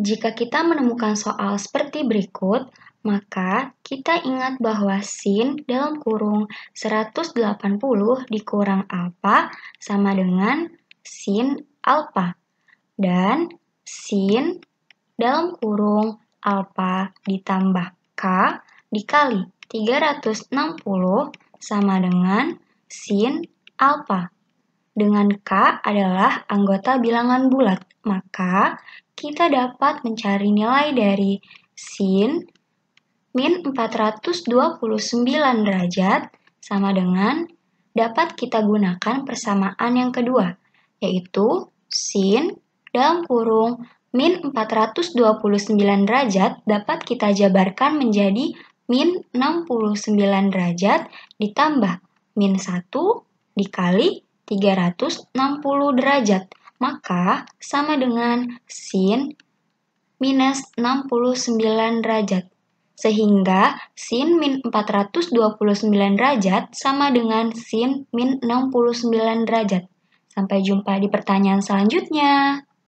Jika kita menemukan soal seperti berikut, maka kita ingat bahwa sin dalam kurung 180 dikurang alfa sama dengan sin alfa. Dan sin dalam kurung alfa ditambah k dikali 360 sama dengan sin alfa. Dengan k adalah anggota bilangan bulat, maka kita dapat mencari nilai dari sin min 429 derajat sama dengan dapat kita gunakan persamaan yang kedua, yaitu sin dalam kurung min 429 derajat dapat kita jabarkan menjadi min 69 derajat ditambah min 1 dikali 360 derajat maka sama dengan sin minus 69 derajat. Sehingga sin min 429 derajat sama dengan sin min 69 derajat. Sampai jumpa di pertanyaan selanjutnya.